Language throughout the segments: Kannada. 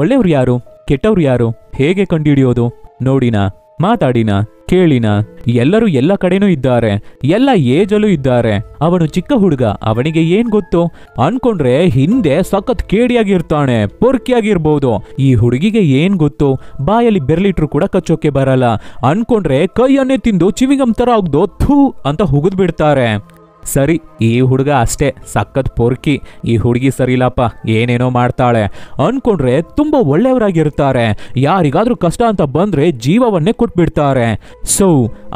ಒಳ್ಳೆಯವ್ರು ಯಾರು ಕೆಟ್ಟವ್ರು ಯಾರು ಹೇಗೆ ಕಂಡುಹಿಡಿಯೋದು ನೋಡಿನ ಮಾತಾಡಿನ ಕೇಳಿನ ಎಲ್ಲರೂ ಎಲ್ಲ ಕಡೆನೂ ಇದ್ದಾರೆ ಎಲ್ಲ ಏಜಲ್ಲೂ ಇದ್ದಾರೆ ಅವನು ಚಿಕ್ಕ ಹುಡುಗ ಅವನಿಗೆ ಏನ್ ಗೊತ್ತು ಅನ್ಕೊಂಡ್ರೆ ಹಿಂದೆ ಸಖತ್ ಕೇಡಿಯಾಗಿರ್ತಾನೆ ಪೊರ್ಕಿಯಾಗಿರ್ಬೋದು ಈ ಹುಡುಗಿಗೆ ಏನ್ ಗೊತ್ತು ಬಾಯಲ್ಲಿ ಬೆರ್ಲಿಟ್ರು ಕೂಡ ಕಚ್ಚೋಕೆ ಬರಲ್ಲ ಅನ್ಕೊಂಡ್ರೆ ಕೈಯನ್ನೇ ತಿಂದು ಚಿವಿಗಮ್ ತರ ಆಗ್ದೋ ಥೂ ಅಂತ ಹುಗಿದ್ಬಿಡ್ತಾರೆ ಸರಿ ಈ ಹುಡುಗ ಅಷ್ಟೇ ಸಖತ್ ಪೊರ್ಕಿ ಈ ಹುಡುಗಿ ಸರಿಲ್ಲಪ್ಪ ಏನೇನೋ ಮಾಡ್ತಾಳೆ ಅನ್ಕೊಂಡ್ರೆ ತುಂಬಾ ಒಳ್ಳೆಯವರಾಗಿರ್ತಾರೆ ಯಾರಿಗಾದ್ರೂ ಕಷ್ಟ ಅಂತ ಬಂದ್ರೆ ಜೀವವನ್ನೇ ಕೊಟ್ಬಿಡ್ತಾರೆ ಸೊ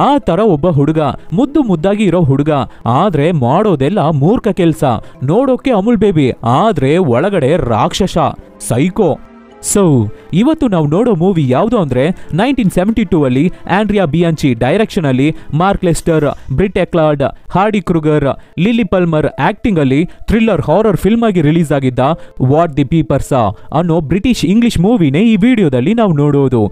ಆ ತರ ಒಬ್ಬ ಹುಡುಗ ಮುದ್ದು ಮುದ್ದಾಗಿ ಇರೋ ಹುಡುಗ ಆದ್ರೆ ಮಾಡೋದೆಲ್ಲ ಮೂರ್ಖ ಕೆಲ್ಸ ನೋಡೋಕೆ ಅಮುಲ್ ಬೇಬಿ ಆದ್ರೆ ಒಳಗಡೆ ರಾಕ್ಷಸ ಸೈಕೋ ಸೊ ಇವತ್ತು ನಾವು ನೋಡೋ ಮೂವಿ ಯಾವುದು ಅಂದ್ರೆ ನೈನ್ಟೀನ್ ಸೆವೆಂಟಿ ಟೂ ಅಲ್ಲಿ ಆಂಡ್ರಿಯಾ ಬಿಯಾಂಚಿ ಡೈರೆಕ್ಷನ್ ಅಲ್ಲಿ Mark Lester Britt Ekland Hardy Kruger Lily Palmer acting ಅಲ್ಲಿ ಥ್ರಿಲ್ಲರ್ ಹಾರರ್ ಫಿಲ್ಮ್ ಆಗಿ ರಿಲೀಸ್ ಆಗಿದ್ದ ವಾಟ್ ದಿ ಪೀಪರ್ಸ್ ಅನ್ನೋ ಬ್ರಿಟಿಷ್ ಇಂಗ್ಲಿಷ್ ಮೂವಿನೇ ಈ ವಿಡಿಯೋದಲ್ಲಿ ನಾವು ನೋಡೋದು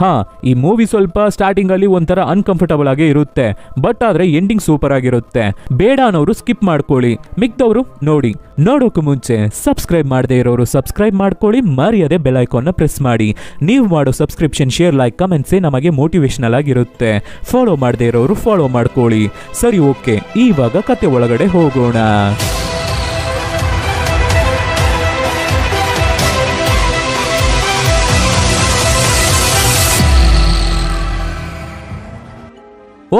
ಹಾ ಈ ಮೂವಿ ಸ್ವಲ್ಪ ಸ್ಟಾರ್ಟಿಂಗ್ ಅಲ್ಲಿ ಒಂಥರ ಅನ್ಕಂಫರ್ಟಬಲ್ ಆಗಿ ಇರುತ್ತೆ ಬಟ್ ಆದ್ರೆ ಎಂಡಿಂಗ್ ಸೂಪರ್ ಆಗಿರುತ್ತೆ ಬೇಡ ಅನ್ನೋರು ಸ್ಕಿಪ್ ಮಾಡ್ಕೊಳ್ಳಿ ಮಿಕ್ದವರು ನೋಡಿ ನೋಡೋಕೆ ಮುಂಚೆ ಸಬ್ಸ್ಕ್ರೈಬ್ ಮಾಡದೇ ಇರೋರು ಸಬ್ಸ್ಕ್ರೈಬ್ ಮಾಡ್ಕೊಳ್ಳಿ ಮರ್ಯಾದೆ ಬೆಲ್ಲ ಪ್ರೆಸ್ ಮಾಡಿ ನೀವು ಮಾಡೋ ಸಬ್ಸ್ಕ್ರಿಪ್ಷನ್ ಶೇರ್ ಲೈಕ್ ಕಮೆಂಟ್ಸೇ ನಮಗೆ ಮೋಟಿವೇಶನಲ್ ಆಗಿರುತ್ತೆ ಫಾಲೋ ಮಾಡದೇ ಇರೋರು ಫಾಲೋ ಮಾಡ್ಕೊಳ್ಳಿ ಸರಿ ಓಕೆ ಇವಾಗ ಕತೆ ಒಳಗಡೆ ಹೋಗೋಣ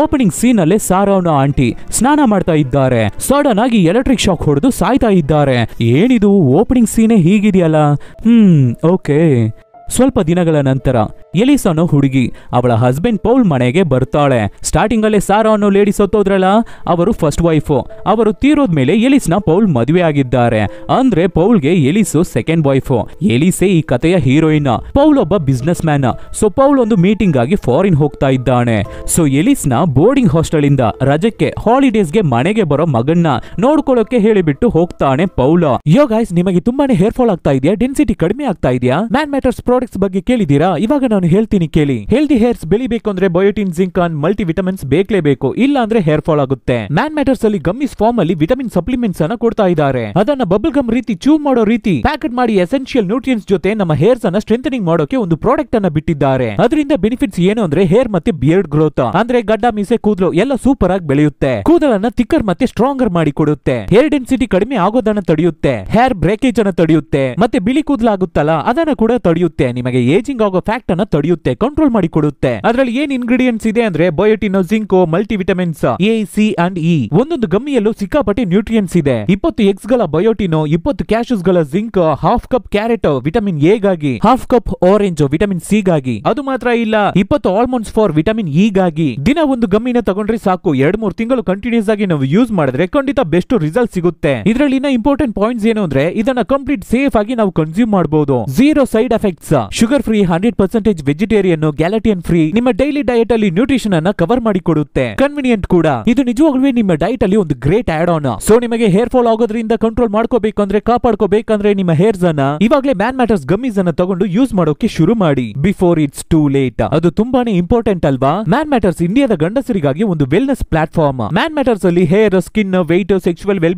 ಓಪನಿಂಗ್ ಸೀನ್ ಅಲ್ಲಿ ಸಾರವ್ನ ಆಂಟಿ ಸ್ನಾನ ಮಾಡ್ತಾ ಇದ್ದಾರೆ ಸಡನ್ ಆಗಿ ಎಲೆಕ್ಟ್ರಿಕ್ ಶಾಕ್ ಹೊಡೆದು ಸಾಯ್ತಾ ಇದ್ದಾರೆ ಏನಿದು ಓಪನಿಂಗ್ ಸೀನೇ ಹೀಗಿದೆಯಲ್ಲ ಹ್ಮ್ ಓಕೆ ಸ್ವಲ್ಪ ದಿನಗಳ ನಂತರ ಎಲಿಸ್ ಅನ್ನೋ ಹುಡುಗಿ ಅವಳ ಹಸ್ಬೆಂಡ್ ಪೌಲ್ ಮನೆಗೆ ಬರ್ತಾಳೆ ಸ್ಟಾರ್ಟಿಂಗ್ ಅಲ್ಲೇ ಸಾರಾ ಅನ್ನೋ ಲೇಡಿ ಸತ್ತೋದ್ರಲ್ಲ ಅವರು ಫಸ್ಟ್ ವೈಫ್ ಅವರು ತೀರೋದ್ಮೇಲೆ ನ ಪೌಲ್ ಮದುವೆ ಆಗಿದ್ದಾರೆ ಅಂದ್ರೆ ಪೌಲ್ಗೆ ಎಲಿಸು ಸೆಕೆಂಡ್ ವೈಫ್ ಎಲಿಸೇ ಈ ಕಥೆಯ ಹೀರೋಯಿನ್ ಪೌಲ್ ಒಬ್ಬ ಬಿಸ್ನೆಸ್ ಮ್ಯಾನ್ ಸೊ ಪೌಲ್ ಒಂದು ಮೀಟಿಂಗ್ ಆಗಿ ಫಾರಿನ್ ಹೋಗ್ತಾ ಇದ್ದಾನೆ ಸೊ ನ ಬೋರ್ಡಿಂಗ್ ಹಾಸ್ಟೆಲ್ ಇಂದ ರಜಕ್ಕೆ ಗೆ ಮನೆಗೆ ಬರೋ ಮಗನ್ನ ನೋಡ್ಕೊಳ್ಳೋಕೆ ಹೇಳಿಬಿಟ್ಟು ಹೋಗ್ತಾನೆ ಪೌಲ್ ಯೋ ಗಾಯ್ಸ್ ನಿಮಗೆ ತುಂಬಾನೇ ಹೇರ್ ಫಾಲ್ ಆಗ್ತಾ ಇದೆಯಾ ಡೆನ್ಸಿಟಿ ಕಡಿಮೆ ಆಗ್ತಾ ಇದೆಯಾ ಮ್ಯಾನ್ ಮ್ಯಾಟರ್ಸ್ ಪ್ರೊ ಪ್ರಾಡಕ್ಟ್ಸ್ ಬಗ್ಗೆ ಕೇಳಿದೀರಾ ಇವಾಗ ನಾನು ಹೇಳ್ತೀನಿ ಕೇಳಿ ಹೆಲ್ದಿ ಹೇರ್ಸ್ ಬೆಳಿಬೇಕು ಅಂದ್ರೆ biotin zinc and multi vitamins ಬೇಕೇಬೇಕು ಇಲ್ಲ ಅಂದ್ರೆ ಹೇರ್ ಫಾಲ್ ಆಗುತ್ತೆ ಮ್ಯಾನ್ ಮ್ಯಾಟರ್ಸ್ ಅಲ್ಲಿ ಗಮ್ಮಿಸ್ ಫಾರ್ಮ್ ಅಲ್ಲಿ ವಿಟಮಿನ್ ಸಪ್ಲಿಮೆಂಟ್ಸ್ ಅನ್ನ ಕೊಡ್ತಾ ಇದ್ದಾರೆ ಅದನ್ನ ಬಬಲ್ ಗಮ್ ರೀತಿ ಚೂ ಮಾಡೋ ರೀತಿ ಪ್ಯಾಕೆಟ್ ಮಾಡಿ ಎಸೆನ್ಶಿಯಲ್ ನ್ಯೂಟ್ರಿಯನ್ಸ್ ಜೊತೆ ನಮ್ಮ ಹೇರ್ಸ್ ಅನ್ನ ಸ್ಟ್ರೆಂಥನಿಂಗ್ ಮಾಡೋಕೆ ಒಂದು ಪ್ರಾಡಕ್ಟ್ ಅನ್ನ ಬಿಟ್ಟಿದ್ದಾರೆ ಅದರಿಂದ ಬೆನಿಫಿಟ್ಸ್ ಏನು ಅಂದ್ರೆ ಹೇರ್ ಮತ್ತೆ ಬಿಯರ್ಡ್ ಗ್ರೋತ್ ಅಂದ್ರೆ ಗಡ್ಡ ಮೀಸೆ ಕೂದಲು ಎಲ್ಲ ಸೂಪರ್ ಆಗಿ ಬೆಳೆಯುತ್ತೆ ಕೂದಲನ್ನ ತಿಕ್ಕರ್ ಮತ್ತೆ ಸ್ಟ್ರಾಂಗರ್ ಮಾಡಿ ಕೊಡುತ್ತೆ ಹೇರ್ ಡೆನ್ಸಿಟಿ ಕಡಿಮೆ ಆಗೋದನ್ನ ತಡೆಯುತ್ತೆ ಹೇರ್ ಬ್ರೇಕೇಜ್ ಅನ್ನ ತಡೆಯುತ್ತೆ ಮತ್ತೆ ಬಿಳಿ ಕೂದಲಾಗುತ್ತಲ್ಲ ಅದನ್ನ ಕೂಡ ತಡೆಯುತ್ತೆ ನಿಮಗೆ ಏಜಿಂಗ್ ಆಗೋ ಫ್ಯಾಕ್ಟ್ ಅನ್ನ ತಡೆಯುತ್ತೆ ಕಂಟ್ರೋಲ್ ಮಾಡಿ ಕೊಡುತ್ತೆ ಅದರಲ್ಲಿ ಏನ್ ಇಂಗ್ರೀಡಿಯೆಂಟ್ಸ್ ಇದೆ ಅಂದ್ರೆ ಬಯೋಟಿನೋ zinc multivitamins A C and E ಒಂದೊಂದು ಗಮ್ಮಿಯಲ್ಲೂ ಸಿಕ್ಕಾಪಟ್ಟೆ ನ್ಯೂಟ್ರಿಯೆಂಟ್ಸ್ ಇದೆ ಇಪ್ಪತ್ತು ಎಕ್ಸ್ ಗಳ ಬಯೋಟಿನೋ ಇಪ್ಪತ್ತು ಕ್ಯಾಶಸ್ ಗಳ zinc half cup carrot vitamin A ಗಾಗಿ half cup orange vitamin C ಗಾಗಿ ಅದು ಮಾತ್ರ ಇಲ್ಲ ಇಪ್ಪತ್ತು ಆಲ್ಮಂಡ್ಸ್ ಫಾರ್ ವಿಟಮಿನ್ ಇ ಗಾಗಿ ದಿನ ಒಂದು ಗಮ್ಮಿನ ತಗೊಂಡ್ರೆ ಸಾಕು ಎರಡ್ ಮೂರು ತಿಂಗಳು ಕಂಟಿನ್ಯೂಸ್ ಆಗಿ ನಾವು ಯೂಸ್ ಮಾಡಿದ್ರೆ ಖಂಡಿತ ಬೆಸ್ಟ್ ರಿಸಲ್ಟ್ ಸಿಗುತ್ತೆ ಇನ್ನ ಇಂಪಾರ್ಟೆಂಟ್ ಪಾಯಿಂಟ್ಸ್ ಏನು ಅಂದ್ರೆ ಇದನ್ನ ಕಂಪ್ಲೀಟ್ ಸೇಫ್ ಆಗಿ ನಾವು ಕನ್ಸ್ಯೂಮ್ ಮಾಡಬಹುದು zero side effects sugar free hundred percentage vegetarian gelatin free ನಿಮ್ಮ ಡೈಲಿ ಡಯಟ್ ಅಲ್ಲಿ ನ್ಯೂಟ್ರಿಷನ್ ಅನ್ನ ಕವರ್ ಕೊಡುತ್ತೆ ಕನ್ವಿನಿಯಂಟ್ ಕೂಡ ಇದು ನಿಜವಾಗ್ಲೂ ನಿಮ್ಮ ಡಯಟ್ ಅಲ್ಲಿ ಒಂದು ಗ್ರೇಟ್ ಆಡ್ ಆನ್ ಸೊ ನಿಮಗೆ ಹೇರ್ ಫಾಲ್ ಆಗೋದ್ರಿಂದ ಕಂಟ್ರೋಲ್ ಮಾಡ್ಕೋಬೇಕು ಅಂದ್ರೆ ಕಾಪಾಡ್ಕೋಬೇಕಂದ್ರೆ ನಿಮ್ಮ ಹೇರ್ಸ್ ಅನ್ನ ಇವಾಗಲೇ ಮ್ಯಾನ್ ಮ್ಯಾಟರ್ಸ್ ಗಮ್ಮೀಸ್ ಅನ್ನ ತಗೊಂಡು ಯೂಸ್ ಮಾಡೋಕೆ ಶುರು ಮಾಡಿ ಬಿಫೋರ್ ಇಟ್ಸ್ ಟೂ ಲೇಟ್ ಅದು ತುಂಬಾನೇ ಇಂಪಾರ್ಟೆಂಟ್ ಅಲ್ವಾ ಮ್ಯಾನ್ ಮ್ಯಾಟರ್ಸ್ ಇಂಡಿಯಾದ ಗಂಡಸರಿಗಾಗಿ ಒಂದು ವೆಲ್ನೆಸ್ ಪ್ಲಾಟ್ಫಾರ್ಮ್ ಮ್ಯಾನ್ ಮ್ಯಾಟರ್ಸ್ ಅಲ್ಲಿ hair skin weight sexual well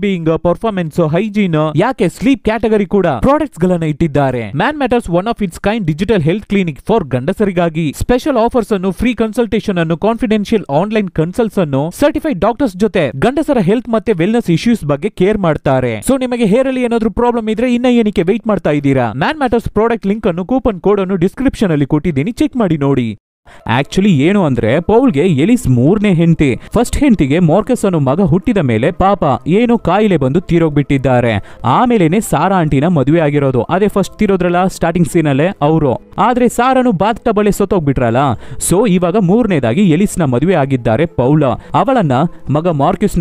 performance hygiene ಯಾಕೆ ಸ್ಲೀಪ್ ಕ್ಯಾಟಗರಿ ಕೂಡ ಪ್ರಾಡಕ್ಟ್ಸ್ ಗಳನ್ನ ಇಟ್ಟಿದ್ದಾರೆ Man Matters one of its digital health clinic for ಗಂಡಸರಿಗಾಗಿ ಸ್ಪೆಷಲ್ ಆಫರ್ಸ್ ಅನ್ನು ಫ್ರೀ ಕನ್ಸಲ್ಟೇಷನ್ ಅನ್ನು ಕಾನ್ಫಿಡೆನ್ಷಿಯಲ್ ಆನ್ಲೈನ್ ಕನ್ಸಲ್ಟ್ಸ್ ಅನ್ನು ಸರ್ಟಿಫೈಡ್ ಡಾಕ್ಟರ್ಸ್ ಜೊತೆ ಗಂಡಸರ ಹೆಲ್ತ್ ಮತ್ತೆ ವೆಲ್ನೆಸ್ ಇಶ್ಯೂಸ್ ಬಗ್ಗೆ ಕೇರ್ ಮಾಡ್ತಾರೆ ಸೊ ನಿಮಗೆ ಹೇರ್ ಅಲ್ಲಿ ಏನಾದ್ರೂ ಪ್ರಾಬ್ಲಮ್ ಇದ್ರೆ ಇನ್ನ ಏನಕ್ಕೆ ವೆಯ್ಟ್ ಮಾಡ್ತಾ ಇದ್ದೀರಾ ಮ್ಯಾನ್ ಮ್ಯಾಟರ್ಸ್ ಪ್ರಾಡಕ್ಟ್ ಲಿಂಕ್ ಅನ್ನು ಕೂಪನ್ ಕೋಡ್ ಅನ್ನು ಡಿಸ್ಕ್ರಿಪ್ಷನ್ ಅಲ್ಲಿ ಕೊಟ್ಟಿದ್ದೀನಿ ಚೆಕ್ ಮಾಡಿ ನೋಡಿ ಆಕ್ಚುಲಿ ಏನು ಅಂದ್ರೆ ಪೌಲ್ಗೆ ಎಲಿಸ್ ಮೂರನೇ ಹೆಂಡತಿ ಫಸ್ಟ್ ಹೆಂಡತಿಗೆ ಮೋರ್ಕಸ್ ಅನ್ನು ಮಗ ಹುಟ್ಟಿದ ಮೇಲೆ ಪಾಪ ಏನು ಕಾಯಿಲೆ ಬಂದು ತೀರೋಗ್ಬಿಟ್ಟಿದ್ದಾರೆ ಆಮೇಲೆನೆ ಸಾರಾ ಆಂಟಿನ ಮದುವೆ ಆಗಿರೋದು ಅದೇ ಫಸ್ಟ್ ತೀರೋದ್ರಲ್ಲ ಸ್ಟಾರ್ಟಿಂಗ್ ಅಲ್ಲೇ ಅವರು ಆದ್ರೆ ಸಾರನು ಬಾತ್ ಟಬಳೆ ಸೊತ್ತೋಗ್ಬಿಟ್ರಲ್ಲ ಸೊ ಇವಾಗ ಮೂರನೇದಾಗಿ ನ ಮದುವೆ ಆಗಿದ್ದಾರೆ ಪೌಲ ಅವಳನ್ನ ಮಗ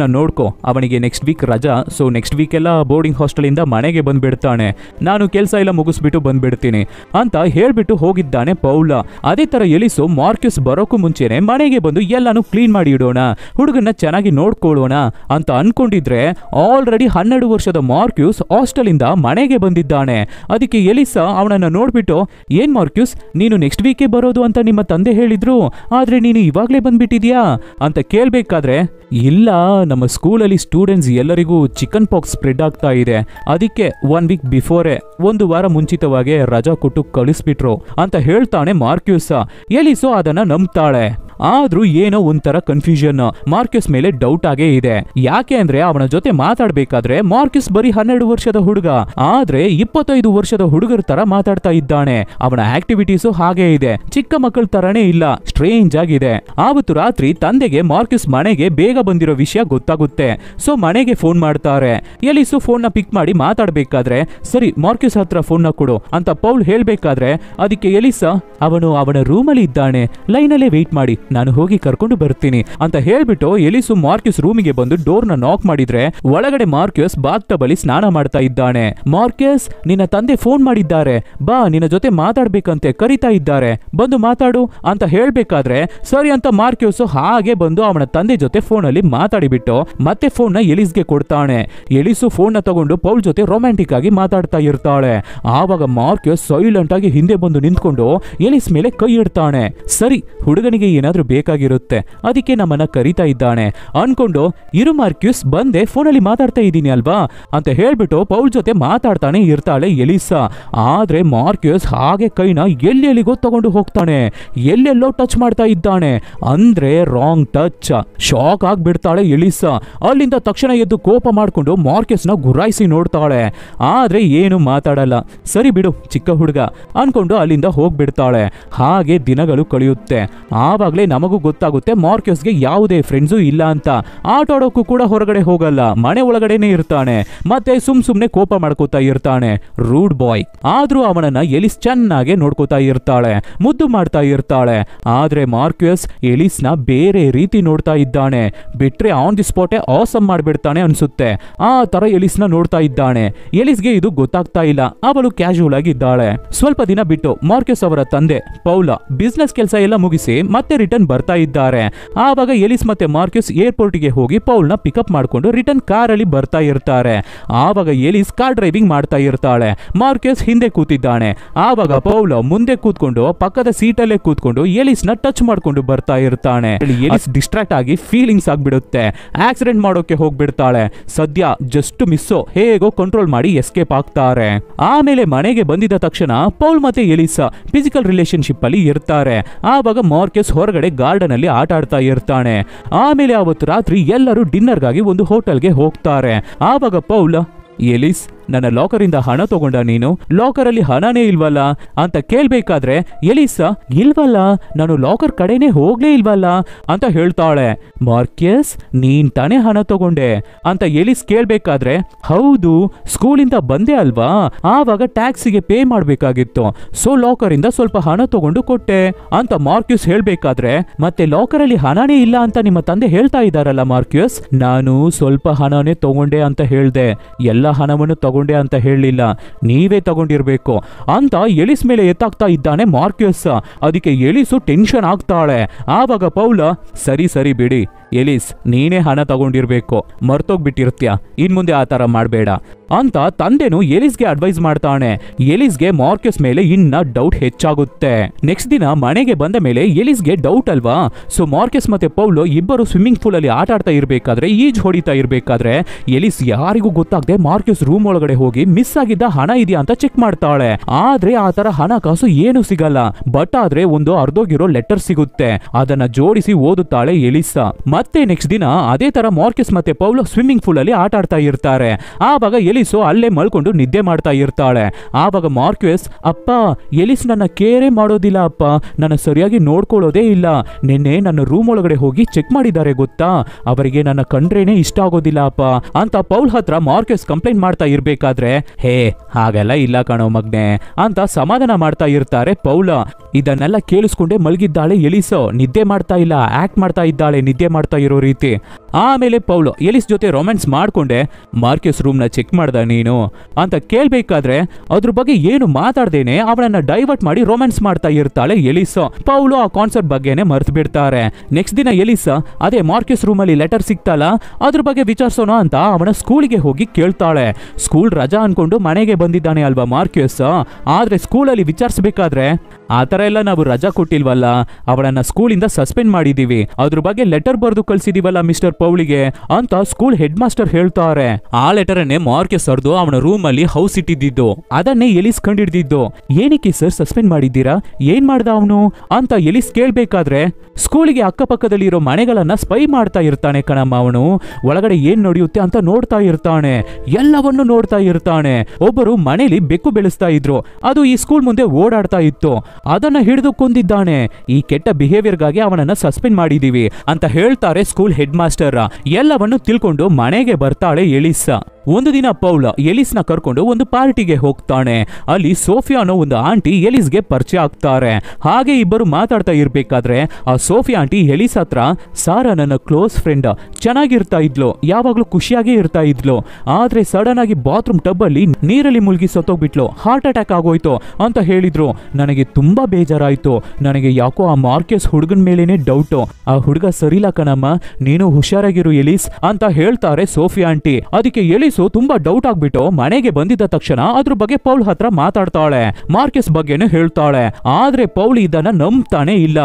ನ ನೋಡ್ಕೊ ಅವನಿಗೆ ನೆಕ್ಸ್ಟ್ ವೀಕ್ ರಜಾ ಸೊ ನೆಕ್ಸ್ಟ್ ವೀಕ್ ಎಲ್ಲ ಬೋರ್ಡಿಂಗ್ ಹಾಸ್ಟೆಲ್ ಇಂದ ಮನೆಗೆ ಬಂದ್ಬಿಡ್ತಾನೆ ನಾನು ಕೆಲಸ ಎಲ್ಲ ಮುಗಿಸ್ಬಿಟ್ಟು ಬಂದ್ಬಿಡ್ತೀನಿ ಅಂತ ಹೇಳ್ಬಿಟ್ಟು ಹೋಗಿದ್ದಾನೆ ಪೌಲ ಅದೇ ತರ ಎಲಿಸು ಮಾರ್ಕ್ಯೂಸ್ ಬರೋಕ್ಕೂ ಮುಂಚೆನೆ ಮನೆಗೆ ಬಂದು ಎಲ್ಲಾನು ಕ್ಲೀನ್ ಮಾಡಿ ಇಡೋಣ ಹುಡುಗನ ಚೆನ್ನಾಗಿ ನೋಡ್ಕೊಳ್ಳೋಣ ಅಂತ ಅನ್ಕೊಂಡಿದ್ರೆ ಆಲ್ರೆಡಿ ಹನ್ನೆರಡು ವರ್ಷದ ಮಾರ್ಕ್ಯೂಸ್ ಹಾಸ್ಟೆಲ್ ಇಂದ ಮನೆಗೆ ಬಂದಿದ್ದಾನೆ ಅದಕ್ಕೆ ಎಲಿಸಾ ಅವನನ್ನ ನೋಡ್ಬಿಟ್ಟು ಏನ್ ಮಾರ್ಕ್ಯೂಸ್ ನೀನು ನೆಕ್ಸ್ಟ್ ವೀಕೆ ಬರೋದು ಅಂತ ನಿಮ್ಮ ತಂದೆ ಹೇಳಿದ್ರು ಆದ್ರೆ ನೀನು ಇವಾಗ್ಲೇ ಬಂದ್ಬಿಟ್ಟಿದ್ಯಾ ಅಂತ ಕೇಳ್ಬೇಕಾದ್ರೆ ಇಲ್ಲ ನಮ್ಮ ಸ್ಕೂಲಲ್ಲಿ ಸ್ಟೂಡೆಂಟ್ಸ್ ಎಲ್ಲರಿಗೂ ಚಿಕನ್ ಪಾಕ್ಸ್ ಸ್ಪ್ರೆಡ್ ಆಗ್ತಾ ಇದೆ ಅದಕ್ಕೆ ಒನ್ ವೀಕ್ ಬಿಫೋರೆ ಒಂದು ವಾರ ಮುಂಚಿತವಾಗಿ ರಜಾ ಕೊಟ್ಟು ಕಳಿಸ್ಬಿಟ್ರು ಅಂತ ಹೇಳ್ತಾನೆ ಮಾರ್ಕ್ಯೂಸ್ ಎಲಿಸ ಸೊ ಅದನ್ನು ನಂಬ್ತಾಳೆ ಆದ್ರೂ ಏನೋ ಒಂಥರ ಕನ್ಫ್ಯೂಷನ್ ಮಾರ್ಕಿಸ್ ಮೇಲೆ ಡೌಟ್ ಆಗೇ ಇದೆ ಯಾಕೆ ಅಂದ್ರೆ ಅವನ ಜೊತೆ ಮಾತಾಡ್ಬೇಕಾದ್ರೆ ಮಾರ್ಕಿಸ್ ಬರೀ ಹನ್ನೆರಡು ವರ್ಷದ ಹುಡುಗ ಆದ್ರೆ ಇಪ್ಪತ್ತೈದು ವರ್ಷದ ಹುಡುಗರ ತರ ಮಾತಾಡ್ತಾ ಇದ್ದಾನೆ ಅವನ ಆಕ್ಟಿವಿಟೀಸ್ ಹಾಗೆ ಇದೆ ಚಿಕ್ಕ ಮಕ್ಕಳ ತರನೇ ಇಲ್ಲ ಸ್ಟ್ರೇಂಜ್ ಆಗಿದೆ ಆವತ್ತು ರಾತ್ರಿ ತಂದೆಗೆ ಮಾರ್ಕಿಸ್ ಮನೆಗೆ ಬೇಗ ಬಂದಿರೋ ವಿಷಯ ಗೊತ್ತಾಗುತ್ತೆ ಸೊ ಮನೆಗೆ ಫೋನ್ ಮಾಡ್ತಾರೆ ಎಲಿಸು ಫೋನ್ ನ ಪಿಕ್ ಮಾಡಿ ಮಾತಾಡ್ಬೇಕಾದ್ರೆ ಸರಿ ಮಾರ್ಕಿಸ್ ಹತ್ರ ಫೋನ್ ನ ಕೊಡು ಅಂತ ಪೌಲ್ ಹೇಳ್ಬೇಕಾದ್ರೆ ಅದಕ್ಕೆ ಎಲಿಸ ಅವನು ಅವನ ರೂಮಲ್ಲಿ ಇದ್ದಾನೆ ಲೈನಲ್ಲೇ ವೆಯ್ಟ್ ಮಾಡಿ ನಾನು ಹೋಗಿ ಕರ್ಕೊಂಡು ಬರ್ತೀನಿ ಅಂತ ಹೇಳ್ಬಿಟ್ಟು ಎಲಿಸು ಮಾರ್ಕ್ಯೂಸ್ ರೂಮಿಗೆ ಬಂದು ಡೋರ್ ನ ನಾಕ್ ಮಾಡಿದ್ರೆ ಒಳಗಡೆ ಮಾರ್ಕ್ಯೂಸ್ ಬಾತ್ ಬಳಿ ಸ್ನಾನ ಮಾಡ್ತಾ ಇದ್ದಾನೆ ಮಾರ್ಕ್ಯೂಸ್ ನಿನ್ನ ತಂದೆ ಫೋನ್ ಮಾಡಿದ್ದಾರೆ ಬಾ ನಿನ್ನ ಜೊತೆ ಮಾತಾಡ್ಬೇಕಂತೆ ಕರಿತಾ ಇದ್ದಾರೆ ಬಂದು ಮಾತಾಡು ಅಂತ ಹೇಳ್ಬೇಕಾದ್ರೆ ಸರಿ ಅಂತ ಮಾರ್ಕ್ಯೂಸ್ ಹಾಗೆ ಬಂದು ಅವನ ತಂದೆ ಜೊತೆ ಫೋನ್ ಅಲ್ಲಿ ಮಾತಾಡಿಬಿಟ್ಟು ಮತ್ತೆ ಫೋನ್ ನ ಎಲಿಸ್ ಗೆ ಕೊಡ್ತಾನೆ ಎಲಿಸು ಫೋನ್ ನ ತಗೊಂಡು ಪೌಲ್ ಜೊತೆ ರೊಮ್ಯಾಂಟಿಕ್ ಆಗಿ ಮಾತಾಡ್ತಾ ಇರ್ತಾಳೆ ಆವಾಗ ಮಾರ್ಕ್ಯೂಸ್ ಸೈಲೆಂಟ್ ಆಗಿ ಹಿಂದೆ ಬಂದು ನಿಂತ್ಕೊಂಡು ಎಲಿಸ್ ಮೇಲೆ ಕೈ ಇಡ್ತಾನೆ ಸರಿ ಹುಡುಗನಿಗೆ ಏನಾದ್ರೂ ಏನಾದ್ರೂ ಬೇಕಾಗಿರುತ್ತೆ ಅದಕ್ಕೆ ನಮ್ಮನ್ನ ಕರಿತಾ ಇದ್ದಾನೆ ಅನ್ಕೊಂಡು ಇರು ಮಾರ್ಕ್ಯೂಸ್ ಬಂದೆ ಫೋನಲ್ಲಿ ಮಾತಾಡ್ತಾ ಇದ್ದೀನಿ ಅಲ್ವಾ ಅಂತ ಹೇಳ್ಬಿಟ್ಟು ಪೌಲ್ ಜೊತೆ ಮಾತಾಡ್ತಾನೆ ಇರ್ತಾಳೆ ಎಲಿಸಾ ಆದ್ರೆ ಮಾರ್ಕ್ಯೂಸ್ ಹಾಗೆ ಕೈನ ಎಲ್ಲೆಲ್ಲಿಗೋ ತಗೊಂಡು ಹೋಗ್ತಾನೆ ಎಲ್ಲೆಲ್ಲೋ ಟಚ್ ಮಾಡ್ತಾ ಇದ್ದಾನೆ ಅಂದ್ರೆ ರಾಂಗ್ ಟಚ್ ಶಾಕ್ ಆಗ್ಬಿಡ್ತಾಳೆ ಎಲಿಸಾ ಅಲ್ಲಿಂದ ತಕ್ಷಣ ಎದ್ದು ಕೋಪ ಮಾಡಿಕೊಂಡು ನ ಗುರಾಯಿಸಿ ನೋಡ್ತಾಳೆ ಆದ್ರೆ ಏನು ಮಾತಾಡಲ್ಲ ಸರಿ ಬಿಡು ಚಿಕ್ಕ ಹುಡುಗ ಅನ್ಕೊಂಡು ಅಲ್ಲಿಂದ ಹೋಗ್ಬಿಡ್ತಾಳೆ ಹಾಗೆ ದಿನಗಳು ಕಳೆಯುತ್ತೆ ಆವಾಗ್ಲೇ ನಮಗೂ ಗೊತ್ತಾಗುತ್ತೆ ಗೆ ಯಾವುದೇ ಫ್ರೆಂಡ್ಸು ಇಲ್ಲ ಅಂತ ಆಟ ಆಡೋಕ್ಕೂ ಕೂಡ ಹೊರಗಡೆ ಹೋಗಲ್ಲ ಮನೆ ಒಳಗಡೆನೆ ಇರ್ತಾನೆ ಮತ್ತೆ ಸುಮ್ ಸುಮ್ನೆ ಕೋಪ ಮಾಡ್ಕೋತಾ ಇರ್ತಾನೆ ರೂಡ್ ಬಾಯ್ ಆದ್ರೂ ಅವನನ್ನ ಎಲಿಸ್ ಚೆನ್ನಾಗಿ ನೋಡ್ಕೋತಾ ಇರ್ತಾಳೆ ಮುದ್ದು ಮಾಡ್ತಾ ಇರ್ತಾಳೆ ಆದ್ರೆ ಮಾರ್ಕ್ಯೂಸ್ ಎಲಿಸ್ನ ಬೇರೆ ರೀತಿ ನೋಡ್ತಾ ಇದ್ದಾನೆ ಬಿಟ್ರೆ ಆನ್ ದಿ ಸ್ಪಾಟೆ ಆಸಮ್ ಮಾಡ್ಬಿಡ್ತಾನೆ ಅನ್ಸುತ್ತೆ ಆ ತರ ಎಲಿಸ್ನ ನೋಡ್ತಾ ಇದ್ದಾನೆ ಎಲಿಸ್ಗೆ ಇದು ಗೊತ್ತಾಗ್ತಾ ಇಲ್ಲ ಅವಳು ಕ್ಯಾಶುವಲ್ ಇದ್ದಾಳೆ ಸ್ವಲ್ಪ ದಿನ ಬಿಟ್ಟು ಮಾರ್ಕ್ಯೂಸ್ ಅವರ ತಂದೆ ಪೌಲ ಬಿಸ್ನೆಸ್ ಕೆಲಸ ಎಲ್ಲ ಮುಗಿಸಿ ಮತ್ತೆ ರಿಟರ್ನ್ ರಿಟರ್ನ್ ಬರ್ತಾ ಇದ್ದಾರೆ ಆವಾಗ ಎಲಿಸ್ ಮತ್ತೆ ಮಾರ್ಕ್ಯೂಸ್ ಗೆ ಹೋಗಿ ಪೌಲ್ ನ ಪಿಕಪ್ ಮಾಡಿಕೊಂಡು ರಿಟರ್ನ್ ಕಾರಲ್ಲಿ ಬರ್ತಾ ಇರ್ತಾರೆ ಆವಾಗ ಎಲಿಸ್ ಕಾರ್ ಡ್ರೈವಿಂಗ್ ಮಾಡ್ತಾ ಇರ್ತಾಳೆ ಮಾರ್ಕ್ಯೂಸ್ ಹಿಂದೆ ಕೂತಿದ್ದಾನೆ ಆವಾಗ ಪೌಲ್ ಮುಂದೆ ಕೂತ್ಕೊಂಡು ಪಕ್ಕದ ಸೀಟಲ್ಲೇ ಕೂತ್ಕೊಂಡು ಎಲಿಸ್ ನ ಟಚ್ ಮಾಡ್ಕೊಂಡು ಬರ್ತಾ ಇರ್ತಾನೆ ಎಲಿಸ್ ಡಿಸ್ಟ್ರಾಕ್ಟ್ ಆಗಿ ಫೀಲಿಂಗ್ಸ್ ಆಗ್ಬಿಡುತ್ತೆ ಆಕ್ಸಿಡೆಂಟ್ ಮಾಡೋಕೆ ಹೋಗ್ಬಿಡ್ತಾಳೆ ಸದ್ಯ ಜಸ್ಟ್ ಮಿಸ್ಸೋ ಹೇಗೋ ಕಂಟ್ರೋಲ್ ಮಾಡಿ ಎಸ್ಕೇಪ್ ಆಗ್ತಾರೆ ಆಮೇಲೆ ಮನೆಗೆ ಬಂದಿದ ತಕ್ಷಣ ಪೌಲ್ ಮತ್ತೆ ಎಲಿಸ್ ಫಿಸಿಕಲ್ ರಿಲೇಶನ್ಶಿಪ್ ಅಲ್ಲಿ ಇರ್ತಾರೆ ಆವಾಗ ಮಾರ್ಕೆಸ್ ಹೊರಗಡೆ ಹೊರಗಡೆ ಗಾರ್ಡನ್ ಅಲ್ಲಿ ಆಟ ಆಡ್ತಾ ಇರ್ತಾನೆ ಆಮೇಲೆ ಅವತ್ತು ರಾತ್ರಿ ಎಲ್ಲರೂ ಡಿನ್ನರ್ಗಾಗಿ ಒಂದು ಹೋಟೆಲ್ಗೆ ಹೋಗ್ತಾರೆ ಆವಾಗ ಪೌಲ್ ಎಲಿಸ್ ನನ್ನ ಲಾಕರಿಂದ ಹಣ ತಗೊಂಡ ನೀನು ಲಾಕರ್ ಅಲ್ಲಿ ಹಣನೇ ಇಲ್ವಲ್ಲ ಅಂತ ಕೇಳ್ಬೇಕಾದ್ರೆ ಎಲಿಸಾ ಇಲ್ವಲ್ಲ ನಾನು ಲಾಕರ್ ಕಡೆನೆ ಹೋಗ್ಲೇ ಇಲ್ವಲ್ಲ ಅಂತ ಹೇಳ್ತಾಳೆ ಮಾರ್ಕ್ಯಸ್ ನೀನ್ ತಾನೇ ಹಣ ತಗೊಂಡೆ ಅಂತ ಎಲಿಸ್ ಕೇಳ್ಬೇಕಾದ್ರೆ ಹೌದು ಸ್ಕೂಲಿಂದ ಬಂದೆ ಅಲ್ವಾ ಆವಾಗ ಟ್ಯಾಕ್ಸಿಗೆ ಪೇ ಮಾಡ್ಬೇಕಾಗಿತ್ತು ಸೊ ಲಾಕರ್ ಇಂದ ಸ್ವಲ್ಪ ಹಣ ತಗೊಂಡು ಕೊಟ್ಟೆ ಅಂತ ಮಾರ್ಕ್ಯೂಸ್ ಹೇಳ್ಬೇಕಾದ್ರೆ ಮತ್ತೆ ಲಾಕರ್ ಅಲ್ಲಿ ಹಣನೇ ಇಲ್ಲ ಅಂತ ನಿಮ್ಮ ತಂದೆ ಹೇಳ್ತಾ ಇದ್ದಾರಲ್ಲ ಮಾರ್ಕ್ಯೂಸ್ ನಾನು ಸ್ವಲ್ಪ ಹಣನೇ ತಗೊಂಡೆ ಅಂತ ಹೇಳ್ದೆ ಎಲ್ಲ ಹಣವನ್ನು ತಗೊಂಡು ತಗೊಂಡೆ ಅಂತ ಹೇಳಲಿಲ್ಲ ನೀವೇ ತಗೊಂಡಿರ್ಬೇಕು ಅಂತ ಎಲಿಸ್ ಮೇಲೆ ಎತ್ತಾಗ್ತಾ ಇದ್ದಾನೆ ಮಾರ್ಕ್ಯೂಸ್ ಅದಕ್ಕೆ ಎಲಿಸು ಟೆನ್ಷನ್ ಆಗ್ತಾಳೆ ಆವಾಗ ಪೌಲ ಸರಿ ಸರಿ ಬಿಡಿ ಎಲಿಸ್ ನೀನೇ ಹಣ ತಗೊಂಡಿರ್ಬೇಕು ಮರ್ತೋಗ್ಬಿಟ್ಟಿರ್ತೀಯ ಇನ್ಮುಂದೆ ಆ ಥರ ಮಾಡಬೇಡ ಅಂತ ತಂದೆನು ಎಲಿಸ್ಗೆ ಅಡ್ವೈಸ್ ಮಾಡ್ತಾನೆ ಎಲಿಸ್ಗೆ ಮಾರ್ಕಸ್ ಮೇಲೆ ಇನ್ನ ಡೌಟ್ ಹೆಚ್ಚಾಗುತ್ತೆ ನೆಕ್ಸ್ಟ್ ದಿನ ಮನೆಗೆ ಬಂದ ಮೇಲೆ ಎಲಿಸ್ಗೆ ಡೌಟ್ ಅಲ್ವಾ ಸೊ ಮಾರ್ಕೆಸ್ ಮತ್ತೆ ಪೌಲೋ ಇಬ್ಬರು ಸ್ವಿಮ್ಮಿಂಗ್ ಪೂಲ್ ಅಲ್ಲಿ ಆಟ ಆಡ್ತಾ ಇರಬೇಕಾದ್ರೆ ಈಜ್ ಹೊಡಿತಾ ಇರಬೇಕಾದ್ರೆ ಎಲಿಸ್ ಯಾರಿಗೂ ಗೊತ್ತಾಗದೆ ಮಾರ್ಕಸ್ ರೂಮ್ ಒಳಗಡೆ ಹೋಗಿ ಮಿಸ್ ಆಗಿದ್ದ ಹಣ ಇದೆಯಾ ಅಂತ ಚೆಕ್ ಮಾಡ್ತಾಳೆ ಆದ್ರೆ ಆತರ ಹಣಕಾಸು ಏನು ಸಿಗಲ್ಲ ಬಟ್ ಆದ್ರೆ ಒಂದು ಅರ್ಧೋಗಿರೋ ಲೆಟರ್ ಸಿಗುತ್ತೆ ಅದನ್ನ ಜೋಡಿಸಿ ಓದುತ್ತಾಳೆ ಎಲಿಸ ಮತ್ತೆ ನೆಕ್ಸ್ಟ್ ದಿನ ಅದೇ ತರ ಮಾರ್ಕಸ್ ಮತ್ತೆ ಪೌಲೋ ಸ್ವಿಮ್ಮಿಂಗ್ ಪೂಲ್ ಅಲ್ಲಿ ಆಟ ಆಡ್ತಾ ಇರ್ತಾರೆ ಆವಾಗ ಎಲಿಸ್ ಎಲಿಸು ಅಲ್ಲೇ ಮಲ್ಕೊಂಡು ನಿದ್ದೆ ಮಾಡ್ತಾ ಇರ್ತಾಳೆ ಆವಾಗ ಮಾರ್ಕ್ವೆಸ್ ಅಪ್ಪ ಎಲಿಸ್ ನನ್ನ ಕೇರೇ ಮಾಡೋದಿಲ್ಲ ಅಪ್ಪ ನನ್ನ ಸರಿಯಾಗಿ ನೋಡ್ಕೊಳ್ಳೋದೇ ಇಲ್ಲ ನಿನ್ನೆ ನನ್ನ ರೂಮ್ ಒಳಗಡೆ ಹೋಗಿ ಚೆಕ್ ಮಾಡಿದ್ದಾರೆ ಗೊತ್ತಾ ಅವರಿಗೆ ನನ್ನ ಕಂಡ್ರೇನೆ ಇಷ್ಟ ಆಗೋದಿಲ್ಲ ಅಪ್ಪ ಅಂತ ಪೌಲ್ ಹತ್ರ ಮಾರ್ಕ್ವೆಸ್ ಕಂಪ್ಲೇಂಟ್ ಮಾಡ್ತಾ ಇರ್ಬೇಕಾದ್ರೆ ಹೇ ಹಾಗೆಲ್ಲ ಇಲ್ಲ ಕಣೋ ಮಗ್ನೆ ಅಂತ ಸಮಾಧಾನ ಮಾಡ್ತಾ ಇರ್ತಾರೆ ಪೌಲ ಇದನ್ನೆಲ್ಲ ಕೇಳಿಸ್ಕೊಂಡೆ ಮಲಗಿದ್ದಾಳೆ ಎಲಿಸೋ ನಿದ್ದೆ ಮಾಡ್ತಾ ಇಲ್ಲ ಆಕ್ಟ್ ಮಾಡ್ತಾ ಇದ್ದಾಳೆ ನಿದ್ದೆ ಮಾಡ್ತಾ ಇರೋ ರೀತಿ ಆಮೇಲೆ ಪೌಲು ಎಲಿಸ್ ಜೊತೆ ರೊಮ್ಯಾನ್ಸ್ ಮಾಡ್ಕೊಂಡೆ ಮಾರ್ಕೆಸ್ ರೂಮ್ನ ಚೆಕ್ ಮಾಡ್ದ ನೀನು ಅಂತ ಕೇಳ್ಬೇಕಾದ್ರೆ ಅದ್ರ ಬಗ್ಗೆ ಏನು ಮಾತಾಡ್ದೇನೆ ಅವಳನ್ನ ಡೈವರ್ಟ್ ಮಾಡಿ ರೊಮ್ಯಾನ್ಸ್ ಮಾಡ್ತಾ ಇರ್ತಾಳೆ ಎಲಿಸ್ ಪೌಲು ಆ ಕಾನ್ಸರ್ಟ್ ಬಗ್ಗೆನೆ ಮರ್ತು ಬಿಡ್ತಾರೆ ನೆಕ್ಸ್ಟ್ ದಿನ ಎಲಿಸ್ ಅದೇ ಮಾರ್ಕೆಸ್ ರೂಮ್ ಅಲ್ಲಿ ಲೆಟರ್ ಸಿಗ್ತಲ್ಲ ಅದ್ರ ಬಗ್ಗೆ ವಿಚಾರಿಸೋಣ ಅಂತ ಅವನ ಸ್ಕೂಲಿಗೆ ಹೋಗಿ ಕೇಳ್ತಾಳೆ ಸ್ಕೂಲ್ ರಜಾ ಅನ್ಕೊಂಡು ಮನೆಗೆ ಬಂದಿದ್ದಾನೆ ಅಲ್ವಾ ಮಾರ್ಕ್ಯೂಸ್ ಆದ್ರೆ ಸ್ಕೂಲಲ್ಲಿ ವಿಚಾರಿಸಬೇಕಾದ್ರೆ ಆ ತರ ಎಲ್ಲ ನಾವು ರಜಾ ಕೊಟ್ಟಿಲ್ವಲ್ಲ ಅವಳನ್ನ ಸ್ಕೂಲಿಂದ ಸಸ್ಪೆಂಡ್ ಮಾಡಿದೀವಿ ಅದ್ರ ಬಗ್ಗೆ ಲೆಟರ್ ಬರೆದು ಕಳ್ಸಿದೀವಲ್ಲ ಮಿಸ್ಟರ್ ಪೌಳಿಗೆ ಅಂತ ಸ್ಕೂಲ್ ಹೆಡ್ ಮಾಸ್ಟರ್ ಹೇಳ್ತಾರೆ ಆ ಲೆಟರ್ ಅನ್ನೇ ಮಾರ್ಕೆ ಸರ್ದು ಅವನ ರೂಮ್ ಅಲ್ಲಿ ಹೌಸ್ ಇಟ್ಟಿದ್ದು ಅದನ್ನೇ ಎಲಿಸ್ ಕಂಡಿಡ್ದಿದ್ದು ಏನಕ್ಕೆ ಸರ್ ಸಸ್ಪೆಂಡ್ ಮಾಡಿದ್ದೀರಾ ಏನ್ ಮಾಡ್ದ ಅವನು ಅಂತ ಎಲಿಸ್ ಕೇಳ್ಬೇಕಾದ್ರೆ ಸ್ಕೂಲಿಗೆ ಅಕ್ಕಪಕ್ಕದಲ್ಲಿರೋ ಮನೆಗಳನ್ನ ಸ್ಪೈ ಮಾಡ್ತಾ ಇರ್ತಾನೆ ಕಣಮ್ಮ ಅವನು ಒಳಗಡೆ ಏನ್ ನಡೆಯುತ್ತೆ ಅಂತ ನೋಡ್ತಾ ಇರ್ತಾನೆ ಎಲ್ಲವನ್ನು ನೋಡ್ತಾ ಇರ್ತಾನೆ ಒಬ್ಬರು ಮನೇಲಿ ಬೆಕ್ಕು ಬೆಳೆಸ್ತಾ ಇದ್ರು ಅದು ಈ ಸ್ಕೂಲ್ ಮುಂದೆ ಓಡಾಡ್ತಾ ಇತ್ತು ಅದನ್ನ ಹಿಡಿದು ಕೊಂದಿದ್ದಾನೆ ಈ ಕೆಟ್ಟ ಬಿಹೇವಿಯರ್ಗಾಗಿ ಅವನನ್ನ ಸಸ್ಪೆಂಡ್ ಮಾಡಿದೀವಿ ಅಂತ ಹೇಳ್ತಾರೆ ಸ್ಕೂಲ್ ಹೆಡ್ ಮಾಸ್ಟರ್ ಎಲ್ಲವನ್ನು ತಿಳ್ಕೊಂಡು ಮನೆಗೆ ಬರ್ತಾಳೆ ಎಲಿಸ್ ಒಂದು ದಿನ ಪೌಲ ಎಲಿಸ್ನ ಕರ್ಕೊಂಡು ಒಂದು ಪಾರ್ಟಿಗೆ ಹೋಗ್ತಾನೆ ಅಲ್ಲಿ ಸೋಫಿಯಾ ಅನ್ನೋ ಒಂದು ಆಂಟಿ ಎಲಿಸ್ಗೆ ಪರಿಚಯ ಆಗ್ತಾರೆ ಹಾಗೆ ಇಬ್ಬರು ಮಾತಾಡ್ತಾ ಇರ್ಬೇಕಾದ್ರೆ ಆ ಸೋಫಿಯಾ ಆಂಟಿ ಎಲಿಸ್ ಹತ್ರ ಸಾರ ನನ್ನ ಕ್ಲೋಸ್ ಫ್ರೆಂಡ್ ಚೆನ್ನಾಗಿರ್ತಾ ಇದ್ಲು ಯಾವಾಗಲೂ ಖುಷಿಯಾಗೇ ಇರ್ತಾ ಇದ್ಲು ಆದ್ರೆ ಸಡನ್ ಆಗಿ ಬಾತ್ರೂಮ್ ಟಬ್ ಅಲ್ಲಿ ನೀರಲ್ಲಿ ಮುಳುಗಿ ಸತ್ತೋಗ್ಬಿಟ್ಲು ಹಾರ್ಟ್ ಅಟ್ಯಾಕ್ ಆಗೋಯ್ತು ಅಂತ ಹೇಳಿದ್ರು ನನಗೆ ತುಂಬ ತುಂಬಾ ಬೇಜಾರಾಯ್ತು ನನಗೆ ಯಾಕೋ ಆ ಮಾರ್ಕೆಸ್ ಹುಡುಗನ ಮೇಲೇನೆ ಡೌಟ್ ಆ ಹುಡುಗ ಸರಿಲ್ಲ ಕಣಮ್ಮ ನೀನು ಹುಷಾರಾಗಿರು ಎಲೀಸ್ ಅಂತ ಹೇಳ್ತಾರೆ ಸೋಫಿಯಾ ಆಂಟಿ ಅದಕ್ಕೆ ಎಲೀಸು ತುಂಬಾ ಡೌಟ್ ಆಗ್ಬಿಟ್ಟು ಮನೆಗೆ ಬಂದಿದ್ದ ತಕ್ಷಣ ಅದ್ರ ಬಗ್ಗೆ ಪೌಲ್ ಹತ್ರ ಮಾತಾಡ್ತಾಳೆ ಮಾರ್ಕೆಸ್ ಬಗ್ಗೆನೂ ಹೇಳ್ತಾಳೆ ಆದ್ರೆ ಪೌಲ್ ಇದನ್ನ ನಂಬ್ತಾನೆ ಇಲ್ಲ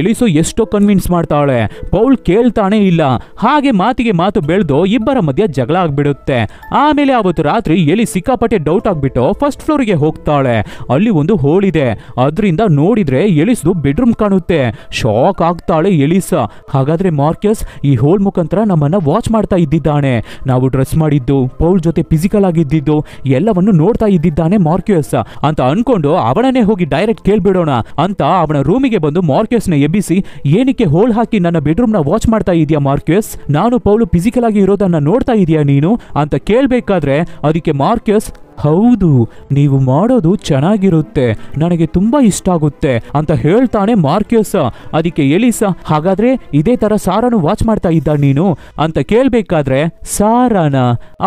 ಎಲೀಸು ಎಷ್ಟೋ ಕನ್ವಿನ್ಸ್ ಮಾಡ್ತಾಳೆ ಪೌಲ್ ಕೇಳ್ತಾನೆ ಇಲ್ಲ ಹಾಗೆ ಮಾತಿಗೆ ಮಾತು ಬೆಳೆದು ಇಬ್ಬರ ಮಧ್ಯೆ ಜಗಳ ಆಗ್ಬಿಡುತ್ತೆ ಆಮೇಲೆ ಅವತ್ತು ರಾತ್ರಿ ಎಲಿ ಸಿಕ್ಕಾಪಟ್ಟೆ ಡೌಟ್ ಆಗ್ಬಿಟ್ಟು ಫಸ್ಟ್ ಗೆ ಹೋಗ್ತಾಳೆ ಅಲ್ಲಿ ಒಂದು ಹೋಳಿದೆ ಅದ್ರ ನೋಡಿದ್ರೆ ಎಳಿಸ್ದು ಬೆಡ್ರೂಮ್ ಕಾಣುತ್ತೆ ಶಾಕ್ ಆಗ್ತಾಳೆ ಎಲಿಸ ಹಾಗಾದ್ರೆ ಮಾರ್ಕಸ್ ಈ ಹೋಲ್ ಮುಖಾಂತರ ನಮ್ಮನ್ನ ವಾಚ್ ಮಾಡ್ತಾ ಇದ್ದಿದ್ದಾನೆ ನಾವು ಡ್ರೆಸ್ ಮಾಡಿದ್ದು ಪೌಲ್ ಜೊತೆ ಫಿಸಿಕಲ್ ಆಗಿದ್ದು ಎಲ್ಲವನ್ನು ನೋಡ್ತಾ ಇದ್ದಿದ್ದಾನೆ ಮಾರ್ಕ್ಯಸ್ ಅಂತ ಅನ್ಕೊಂಡು ಅವಳನ್ನೇ ಹೋಗಿ ಡೈರೆಕ್ಟ್ ಕೇಳ್ಬಿಡೋಣ ಅಂತ ಅವನ ರೂಮಿಗೆ ಬಂದು ಮಾರ್ಕ್ಯಸ್ ನ ಎಬ್ಬಿಸಿ ಏನಕ್ಕೆ ಹೋಲ್ ಹಾಕಿ ನನ್ನ ಬೆಡ್ರೂಮ್ ನ ವಾಚ್ ಮಾಡ್ತಾ ಇದೆಯಾ ಮಾರ್ಕ್ಯಸ್ ನಾನು ಪೌಲು ಫಿಸಿಕಲ್ ಆಗಿ ಇರೋದನ್ನ ನೋಡ್ತಾ ಇದೀಯಾ ನೀನು ಅಂತ ಕೇಳ್ಬೇಕಾದ್ರೆ ಅದಕ್ಕೆ ಮಾರ್ಕಸ್ ಹೌದು ನೀವು ಮಾಡೋದು ಚೆನ್ನಾಗಿರುತ್ತೆ ನನಗೆ ತುಂಬಾ ಇಷ್ಟ ಆಗುತ್ತೆ ಅಂತ ಹೇಳ್ತಾನೆ ಮಾರ್ಕ್ಯೂಸ ಅದಕ್ಕೆ ಎಲಿಸ ಹಾಗಾದ್ರೆ ಇದೇ ತರ ಸಾರನು ವಾಚ್ ಮಾಡ್ತಾ ಇದ್ದ ನೀನು ಅಂತ ಕೇಳಬೇಕಾದ್ರೆ ಸಾರಾನ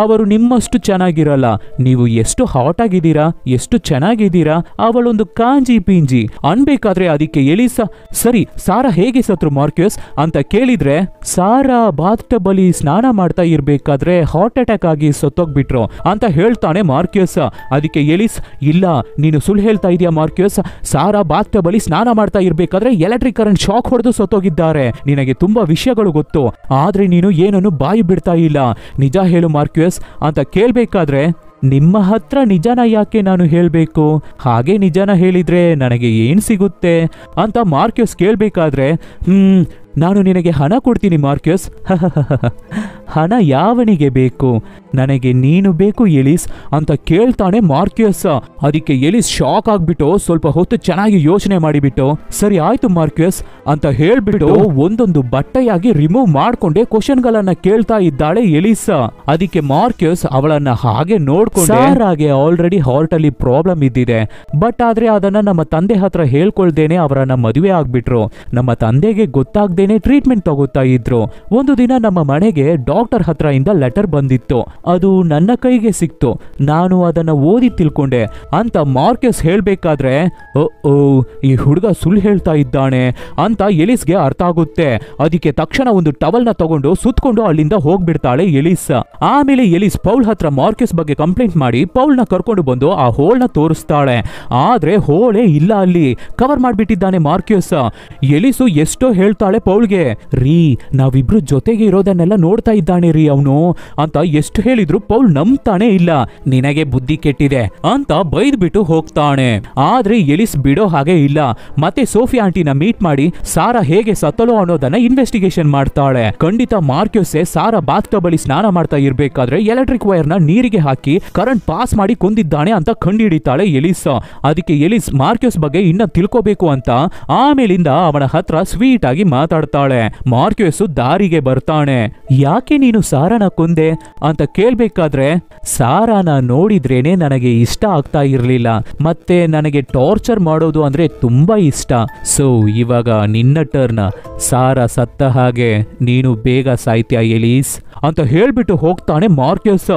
ಅವರು ನಿಮ್ಮಷ್ಟು ಚೆನ್ನಾಗಿರಲ್ಲ ನೀವು ಎಷ್ಟು ಹಾಟ್ ಆಗಿದ್ದೀರಾ ಎಷ್ಟು ಚೆನ್ನಾಗಿದ್ದೀರಾ ಅವಳೊಂದು ಕಾಂಜಿ ಪಿಂಜಿ ಅನ್ಬೇಕಾದ್ರೆ ಅದಕ್ಕೆ ಎಲಿಸ ಸರಿ ಸಾರ ಹೇಗೆ ಸತ್ರು ಮಾರ್ಕ್ಯೂಸ್ ಅಂತ ಕೇಳಿದ್ರೆ ಸಾರ ಬಾತ್ ಬಲಿ ಸ್ನಾನ ಮಾಡ್ತಾ ಇರ್ಬೇಕಾದ್ರೆ ಹಾರ್ಟ್ ಅಟ್ಯಾಕ್ ಆಗಿ ಸತ್ತೋಗ್ಬಿಟ್ರು ಅಂತ ಹೇಳ್ತಾನೆ ಮಾರ್ಕ್ಯೂಸ್ ಮಾರ್ಕ್ಯೂಸ್ ಅದಕ್ಕೆ ಎಲಿಸ್ ಇಲ್ಲ ನೀನು ಸುಳ್ಳು ಹೇಳ್ತಾ ಇದೆಯಾ ಮಾರ್ಕ್ಯೂಸ್ ಸಾರಾ ಬಾತ್ಯ ಬಳಿ ಸ್ನಾನ ಮಾಡ್ತಾ ಇರ್ಬೇಕಾದ್ರೆ ಎಲೆಕ್ಟ್ರಿಕ್ ಕರೆಂಟ್ ಶಾಕ್ ಹೊಡೆದು ಸತ್ತೋಗಿದ್ದಾರೆ ನಿನಗೆ ತುಂಬಾ ವಿಷಯಗಳು ಗೊತ್ತು ಆದ್ರೆ ನೀನು ಏನನ್ನು ಬಾಯಿ ಬಿಡ್ತಾ ಇಲ್ಲ ನಿಜ ಹೇಳು ಮಾರ್ಕ್ಯೂಸ್ ಅಂತ ಕೇಳಬೇಕಾದ್ರೆ ನಿಮ್ಮ ಹತ್ರ ನಿಜನ ಯಾಕೆ ನಾನು ಹೇಳಬೇಕು ಹಾಗೆ ನಿಜನ ಹೇಳಿದ್ರೆ ನನಗೆ ಏನ್ ಸಿಗುತ್ತೆ ಅಂತ ಮಾರ್ಕ್ಯೂಸ್ ಕೇಳಬೇಕಾದ್ರೆ ಹ್ಮ್ ನಾನು ನಿನಗೆ ಹಣ ಕೊಡ್ತೀನಿ ಮಾರ್ಕ್ಯೂಸ್ ಹಣ ಯಾವನಿಗೆ ಬೇಕು ನನಗೆ ನೀನು ಬೇಕು ಎಲಿಸ್ ಅಂತ ಕೇಳ್ತಾನೆ ಮಾರ್ಕ್ಯೂಸ್ ಅದಕ್ಕೆ ಎಲಿಸ್ ಶಾಕ್ ಆಗ್ಬಿಟ್ಟು ಸ್ವಲ್ಪ ಹೊತ್ತು ಚೆನ್ನಾಗಿ ಯೋಚನೆ ಮಾಡಿಬಿಟ್ಟು ಸರಿ ಆಯ್ತು ಮಾರ್ಕ್ಯೂಸ್ ಅಂತ ಹೇಳ್ಬಿಟ್ಟು ಒಂದೊಂದು ಬಟ್ಟೆಯಾಗಿ ರಿಮೂವ್ ಮಾಡ್ಕೊಂಡೆ ಕ್ವಶನ್ ಗಳನ್ನ ಕೇಳ್ತಾ ಇದ್ದಾಳೆ ಎಲಿಸ್ ಅದಕ್ಕೆ ಮಾರ್ಕ್ಯೂಸ್ ಅವಳನ್ನ ಹಾಗೆ ನೋಡ್ಕೊಂಡೆ ಆಲ್ರೆಡಿ ಹಾರ್ಟ್ ಅಲ್ಲಿ ಪ್ರಾಬ್ಲಮ್ ಇದ್ದಿದೆ ಬಟ್ ಆದ್ರೆ ಅದನ್ನ ನಮ್ಮ ತಂದೆ ಹತ್ರ ಹೇಳ್ಕೊಳ್ದೇನೆ ಅವರನ್ನ ಮದುವೆ ಆಗ್ಬಿಟ್ರು ನಮ್ಮ ತಂದೆಗೆ ಗೊತ್ತಾಗ್ದೇನೆ ಟ್ರೀಟ್ಮೆಂಟ್ ತಗೋತಾ ಇದ್ರು ಒಂದು ದಿನ ನಮ್ಮ ಮನೆಗೆ ಡಾಕ್ಟರ್ ಡಾಕ್ಟರ್ ಹತ್ರ ಇಂದ ಲೆಟರ್ ಬಂದಿತ್ತು ಅದು ನನ್ನ ಕೈಗೆ ಸಿಕ್ತು ನಾನು ಅದನ್ನ ಓದಿ ತಿಳ್ಕೊಂಡೆ ಅಂತ ಮಾರ್ಕೆಸ್ ಹೇಳ್ಬೇಕಾದ್ರೆ ಓ ಈ ಹುಡುಗ ಸುಳ್ಳು ಹೇಳ್ತಾ ಇದ್ದಾನೆ ಅಂತ ಎಲಿಸ್ಗೆ ಅರ್ಥ ಆಗುತ್ತೆ ಅದಕ್ಕೆ ತಕ್ಷಣ ಒಂದು ಟವಲ್ ನ ತಗೊಂಡು ಸುತ್ಕೊಂಡು ಅಲ್ಲಿಂದ ಹೋಗ್ಬಿಡ್ತಾಳೆ ಎಲಿಸ್ ಆಮೇಲೆ ಎಲಿಸ್ ಪೌಲ್ ಹತ್ರ ಮಾರ್ಕೆಸ್ ಬಗ್ಗೆ ಕಂಪ್ಲೇಂಟ್ ಮಾಡಿ ಪೌಲ್ ನ ಕರ್ಕೊಂಡು ಬಂದು ಆ ಹೋಲ್ ನ ತೋರಿಸ್ತಾಳೆ ಆದ್ರೆ ಹೋಳೆ ಇಲ್ಲ ಅಲ್ಲಿ ಕವರ್ ಮಾಡ್ಬಿಟ್ಟಿದ್ದಾನೆ ಮಾರ್ಕ್ಯೂಸ್ ಎಲಿಸು ಎಷ್ಟೋ ಹೇಳ್ತಾಳೆ ಪೌಲ್ಗೆ ರೀ ನಾವಿಬ್ರು ಜೊತೆಗೆ ಇರೋದನ್ನೆಲ್ಲ ನೋಡ್ತಾ ಇದ್ದ ಹೇಳ್ತಾನೆ ರೀ ಅವನು ಅಂತ ಎಷ್ಟು ಹೇಳಿದ್ರು ಪೌಲ್ ನಂಬ್ತಾನೆ ಇಲ್ಲ ನಿನಗೆ ಬುದ್ಧಿ ಕೆಟ್ಟಿದೆ ಅಂತ ಬಿಟ್ಟು ಹೋಗ್ತಾನೆ ಆದ್ರೆ ಎಲಿಸ್ ಬಿಡೋ ಹಾಗೆ ಇಲ್ಲ ಮತ್ತೆ ಸೋಫಿ ಆಂಟಿನ ಮೀಟ್ ಮಾಡಿ ಸಾರಾ ಹೇಗೆ ಸತ್ತಲೋ ಅನ್ನೋದನ್ನ ಇನ್ವೆಸ್ಟಿಗೇಷನ್ ಮಾಡ್ತಾಳೆ ಖಂಡಿತ ಮಾರ್ಕ್ಯೋಸೆ ಸಾರ ಬಾತ್ ಬಳಿ ಸ್ನಾನ ಮಾಡ್ತಾ ಇರ್ಬೇಕಾದ್ರೆ ಎಲೆಕ್ಟ್ರಿಕ್ ವೈರ್ ನ ನೀರಿಗೆ ಹಾಕಿ ಕರೆಂಟ್ ಪಾಸ್ ಮಾಡಿ ಕೊಂದಿದ್ದಾನೆ ಅಂತ ಕಂಡುಹಿಡಿತಾಳೆ ಎಲಿಸ್ ಅದಕ್ಕೆ ಎಲಿಸ್ ಮಾರ್ಕ್ಯೋಸ್ ಬಗ್ಗೆ ಇನ್ನ ತಿಳ್ಕೋಬೇಕು ಅಂತ ಆಮೇಲಿಂದ ಅವನ ಹತ್ರ ಸ್ವೀಟ್ ಆಗಿ ಮಾತಾಡ್ತಾಳೆ ಮಾರ್ಕ್ಯೋಸ್ ದಾರಿಗೆ ಬರ್ತಾನೆ ಯಾಕೆ ನೀನು ಸಾರಾನ ಕೊಂದೆ ಅಂತ ಕೇಳ್ಬೇಕಾದ್ರೆ ಸಾರಾನ ನೋಡಿದ್ರೇನೆ ನನಗೆ ಇಷ್ಟ ಆಗ್ತಾ ಇರಲಿಲ್ಲ ಮತ್ತೆ ನನಗೆ ಟಾರ್ಚರ್ ಮಾಡೋದು ಅಂದ್ರೆ ತುಂಬಾ ಇಷ್ಟ ಸೊ ಇವಾಗ ನಿನ್ನ ಟರ್ನ್ ಸಾರ ಸತ್ತ ಹಾಗೆ ನೀನು ಬೇಗ ಸಾಹಿತ್ಯ ಎಲೀಸ್ ಅಂತ ಹೇಳ್ಬಿಟ್ಟು ಹೋಗ್ತಾನೆ ಮಾರ್ಕ್ಯೋಸ್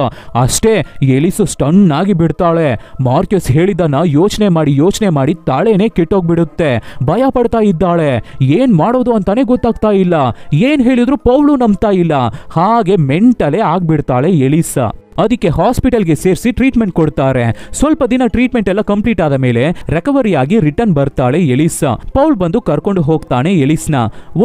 ಅಷ್ಟೇ ಎಲಿಸು ಸ್ಟನ್ ಆಗಿ ಬಿಡ್ತಾಳೆ ಮಾರ್ಕ್ಯೋಸ್ ಹೇಳಿದ್ದನ್ನ ಯೋಚನೆ ಮಾಡಿ ಯೋಚನೆ ಮಾಡಿ ತಾಳೆನೆ ಕೆಟ್ಟೋಗ್ಬಿಡುತ್ತೆ ಭಯ ಪಡ್ತಾ ಇದ್ದಾಳೆ ಏನ್ ಮಾಡೋದು ಅಂತಾನೆ ಗೊತ್ತಾಗ್ತಾ ಇಲ್ಲ ಏನ್ ಹೇಳಿದ್ರು ಪೌಳು ನಂಬ್ತಾ ಇಲ್ಲ ಹಾ ಹಾಗೆ ಮೆಂಟಲೇ ಆಗ್ಬಿಡ್ತಾಳೆ ಎಲಿಸಾ ಅದಕ್ಕೆ ಹಾಸ್ಪಿಟಲ್ಗೆ ಸೇರಿಸಿ ಟ್ರೀಟ್ಮೆಂಟ್ ಕೊಡ್ತಾರೆ ಸ್ವಲ್ಪ ದಿನ ಟ್ರೀಟ್ಮೆಂಟ್ ಎಲ್ಲ ಕಂಪ್ಲೀಟ್ ಆದ ಮೇಲೆ ರೆಕವರಿ ಆಗಿ ರಿಟರ್ನ್ ಬರ್ತಾಳೆ ಎಲಿಸ ಪೌಲ್ ಬಂದು ಕರ್ಕೊಂಡು ಹೋಗ್ತಾನೆ ಎಲಿಸ್ನ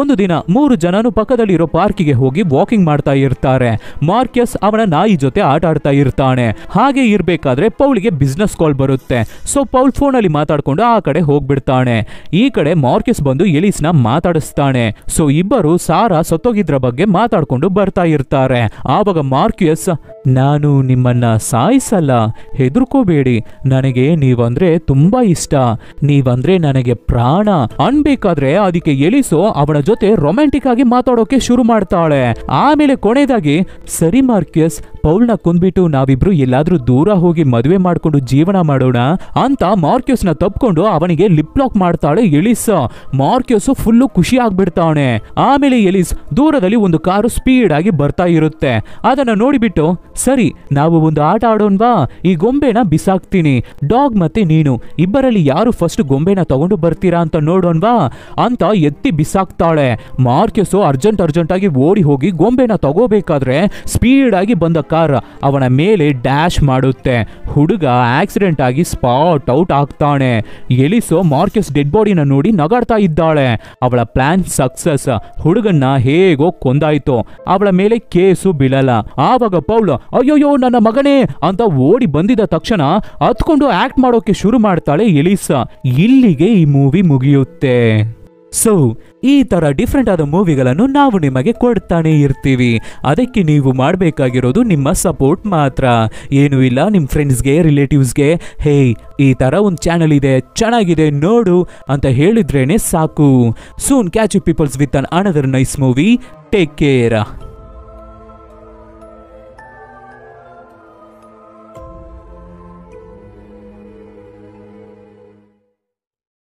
ಒಂದು ದಿನ ಮೂರು ಜನನು ಪಕ್ಕದಲ್ಲಿರೋ ಪಾರ್ಕಿಗೆ ಹೋಗಿ ವಾಕಿಂಗ್ ಮಾಡ್ತಾ ಇರ್ತಾರೆ ಮಾರ್ಕಿಯಸ್ ಅವನ ನಾಯಿ ಜೊತೆ ಆಟ ಆಡ್ತಾ ಇರ್ತಾನೆ ಹಾಗೆ ಇರ್ಬೇಕಾದ್ರೆ ಗೆ ಬಿಸ್ನೆಸ್ ಕಾಲ್ ಬರುತ್ತೆ ಸೊ ಪೌಲ್ ಫೋನ್ ಅಲ್ಲಿ ಮಾತಾಡ್ಕೊಂಡು ಆ ಕಡೆ ಹೋಗ್ಬಿಡ್ತಾನೆ ಈ ಕಡೆ ಮಾರ್ಕಿಯಸ್ ಬಂದು ಎಲಿಸ್ನ ಮಾತಾಡಿಸ್ತಾನೆ ಸೊ ಇಬ್ಬರು ಸಾರಾ ಸತ್ತೋಗಿದ್ರ ಬಗ್ಗೆ ಮಾತಾಡ್ಕೊಂಡು ಬರ್ತಾ ಇರ್ತಾರೆ ಆವಾಗ ಮಾರ್ಕಿಯಸ್ ನಾನು ನಾನು ನಿಮ್ಮನ್ನ ಸಾಯಿಸಲ್ಲ ಹೆದರ್ಕೋಬೇಡಿ ನನಗೆ ನೀವಂದ್ರೆ ತುಂಬಾ ಇಷ್ಟ ನೀವಂದ್ರೆ ನನಗೆ ಪ್ರಾಣ ಅನ್ಬೇಕಾದ್ರೆ ಅದಕ್ಕೆ ಎಳಿಸು ಅವನ ಜೊತೆ ರೊಮ್ಯಾಂಟಿಕ್ ಆಗಿ ಮಾತಾಡೋಕೆ ಶುರು ಮಾಡ್ತಾಳೆ ಆಮೇಲೆ ಕೊನೆಯದಾಗಿ ಸರಿ ಮಾರ್ಕಿಯಸ್ ಪೌಲ್ನ ಕುಂದ್ಬಿಟ್ಟು ನಾವಿಬ್ರು ಎಲ್ಲಾದ್ರೂ ದೂರ ಹೋಗಿ ಮದುವೆ ಮಾಡ್ಕೊಂಡು ಜೀವನ ಮಾಡೋಣ ಅಂತ ಮಾರ್ಕ್ಯೂಸ್ ನ ತಪ್ಕೊಂಡು ಅವನಿಗೆ ಲಿಪ್ ಲಾಕ್ ಮಾಡ್ತಾಳೆ ಎಲಿಸ್ ಮಾರ್ಕಿಯಸ್ ಫುಲ್ಲು ಖುಷಿ ಆಗ್ಬಿಡ್ತಾವಣೆ ಆಮೇಲೆ ಎಲಿಸ್ ದೂರದಲ್ಲಿ ಒಂದು ಕಾರು ಸ್ಪೀಡ್ ಆಗಿ ಬರ್ತಾ ಇರುತ್ತೆ ಅದನ್ನ ನೋಡಿಬಿಟ್ಟು ಸರಿ ನಾವು ಒಂದು ಆಟ ಆಡೋಣ್ವಾ ಈ ಗೊಂಬೆನ ಬಿಸಾಕ್ತೀನಿ ಡಾಗ್ ಮತ್ತೆ ನೀನು ಇಬ್ಬರಲ್ಲಿ ಯಾರು ಫಸ್ಟ್ ಗೊಂಬೆನ ತಗೊಂಡು ಬರ್ತೀರಾ ಅಂತ ನೋಡೋಣವಾ ಅಂತ ಎತ್ತಿ ಬಿಸಾಕ್ತಾಳೆ ಮಾರ್ಕೆಸು ಅರ್ಜೆಂಟ್ ಅರ್ಜೆಂಟ್ ಆಗಿ ಓಡಿ ಹೋಗಿ ಗೊಂಬೆನ ತಗೋಬೇಕಾದ್ರೆ ಸ್ಪೀಡ್ ಆಗಿ ಬಂದ ಕಾರ್ ಅವನ ಮೇಲೆ ಡ್ಯಾಶ್ ಮಾಡುತ್ತೆ ಹುಡುಗ ಆಕ್ಸಿಡೆಂಟ್ ಆಗಿ ಸ್ಪಾಟ್ ಔಟ್ ಆಗ್ತಾನೆ ಎಲಿಸೋ ಮಾರ್ಕೆಸ್ ಡೆಡ್ ಬಾಡಿನ ನೋಡಿ ನಗಾಡ್ತಾ ಇದ್ದಾಳೆ ಅವಳ ಪ್ಲಾನ್ ಸಕ್ಸಸ್ ಹುಡುಗನ್ನ ಹೇಗೋ ಕೊಂದಾಯ್ತು ಅವಳ ಮೇಲೆ ಕೇಸು ಬೀಳಲ್ಲ ಆವಾಗ ಪೌಲ್ ಅಯ್ಯೋ ಅಯ್ಯೋ ನನ್ನ ಮಗನೇ ಅಂತ ಓಡಿ ಬಂದಿದ ತಕ್ಷಣ ಹತ್ಕೊಂಡು ಆಕ್ಟ್ ಮಾಡೋಕೆ ಶುರು ಮಾಡ್ತಾಳೆ ಎಲಿಸಾ ಇಲ್ಲಿಗೆ ಈ ಮೂವಿ ಮುಗಿಯುತ್ತೆ ಸೊ ಈ ತರ ಡಿಫ್ರೆಂಟ್ ಆದ ಮೂವಿಗಳನ್ನು ನಾವು ನಿಮಗೆ ಕೊಡ್ತಾನೆ ಇರ್ತೀವಿ ಅದಕ್ಕೆ ನೀವು ಮಾಡಬೇಕಾಗಿರೋದು ನಿಮ್ಮ ಸಪೋರ್ಟ್ ಮಾತ್ರ ಏನು ಇಲ್ಲ ನಿಮ್ಮ ಫ್ರೆಂಡ್ಸ್ಗೆ ರಿಲೇಟಿವ್ಸ್ಗೆ ಹೇ ಈ ತರ ಒಂದು ಚಾನಲ್ ಇದೆ ಚೆನ್ನಾಗಿದೆ ನೋಡು ಅಂತ ಹೇಳಿದ್ರೇನೆ ಸಾಕು soon catch you peoples with an another nice movie take care